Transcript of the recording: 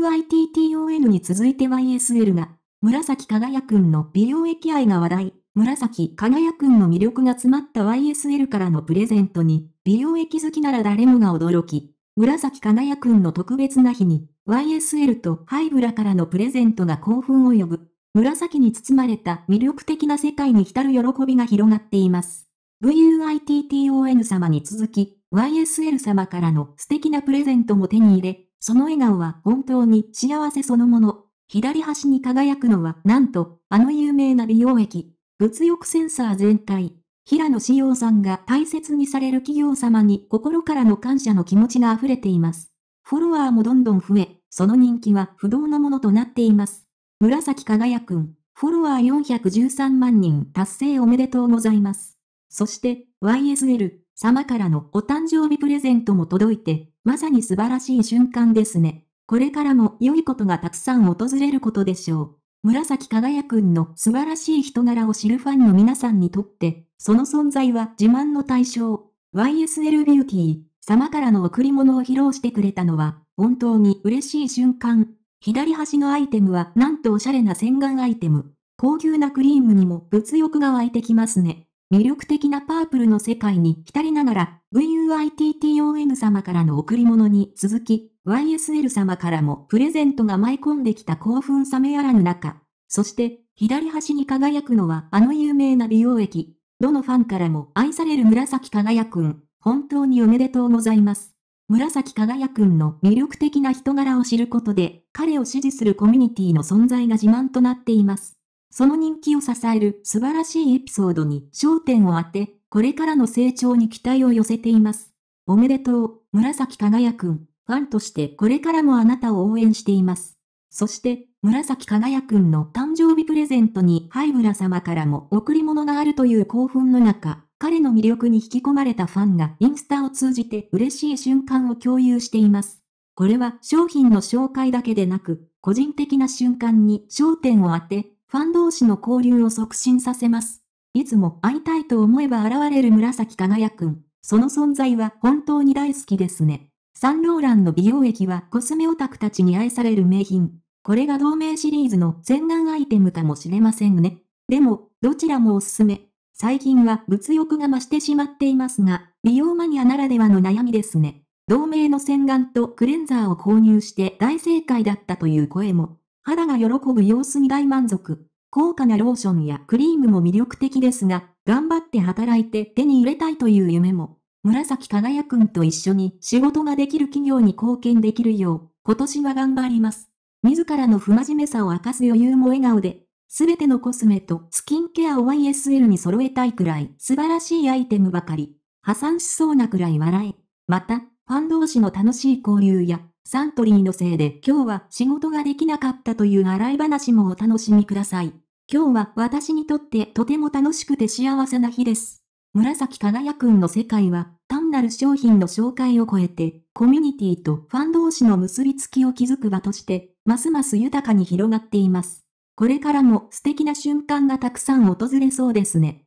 UITTON に続いて YSL が、紫輝くんの美容液愛が話題、紫輝くんの魅力が詰まった YSL からのプレゼントに、美容液好きなら誰もが驚き、紫輝くんの特別な日に、YSL とハイブラからのプレゼントが興奮を呼ぶ。紫に包まれた魅力的な世界に浸る喜びが広がっています。VUITTON 様に続き、YSL 様からの素敵なプレゼントも手に入れ、その笑顔は本当に幸せそのもの。左端に輝くのは、なんと、あの有名な美容液。物欲センサー全体。平野志陽さんが大切にされる企業様に心からの感謝の気持ちが溢れています。フォロワーもどんどん増え、その人気は不動のものとなっています。紫輝くん、フォロワー413万人達成おめでとうございます。そして、YSL、様からのお誕生日プレゼントも届いて、まさに素晴らしい瞬間ですね。これからも良いことがたくさん訪れることでしょう。紫輝くんの素晴らしい人柄を知るファンの皆さんにとって、その存在は自慢の対象。YSL ビューティー様からの贈り物を披露してくれたのは、本当に嬉しい瞬間。左端のアイテムはなんとおしゃれな洗顔アイテム。高級なクリームにも物欲が湧いてきますね。魅力的なパープルの世界に浸りながら、VUITTON 様からの贈り物に続き、YSL 様からもプレゼントが舞い込んできた興奮冷めやらぬ中、そして左端に輝くのはあの有名な美容液。どのファンからも愛される紫輝くん、本当におめでとうございます。紫輝くんの魅力的な人柄を知ることで、彼を支持するコミュニティの存在が自慢となっています。その人気を支える素晴らしいエピソードに焦点を当て、これからの成長に期待を寄せています。おめでとう、紫輝くん。ファンとしてこれからもあなたを応援しています。そして、紫輝くんの誕生日プレゼントにハイブラ様からも贈り物があるという興奮の中、彼の魅力に引き込まれたファンがインスタを通じて嬉しい瞬間を共有しています。これは商品の紹介だけでなく、個人的な瞬間に焦点を当て、ファン同士の交流を促進させます。いつも会いたいと思えば現れる紫輝くん。その存在は本当に大好きですね。サンローランの美容液はコスメオタクたちに愛される名品。これが同名シリーズの洗顔アイテムかもしれませんね。でも、どちらもおすすめ。最近は物欲が増してしまっていますが、美容マニアならではの悩みですね。同名の洗顔とクレンザーを購入して大正解だったという声も。肌が喜ぶ様子に大満足。高価なローションやクリームも魅力的ですが、頑張って働いて手に入れたいという夢も、紫輝くんと一緒に仕事ができる企業に貢献できるよう、今年は頑張ります。自らの不真面目さを明かす余裕も笑顔で、すべてのコスメとスキンケアを YSL に揃えたいくらい素晴らしいアイテムばかり、破産しそうなくらい笑え。また、ファン同士の楽しい交流やサントリーのせいで今日は仕事ができなかったという洗い話もお楽しみください。今日は私にとってとても楽しくて幸せな日です。紫輝くんの世界は単なる商品の紹介を超えてコミュニティとファン同士の結びつきを築く場としてますます豊かに広がっています。これからも素敵な瞬間がたくさん訪れそうですね。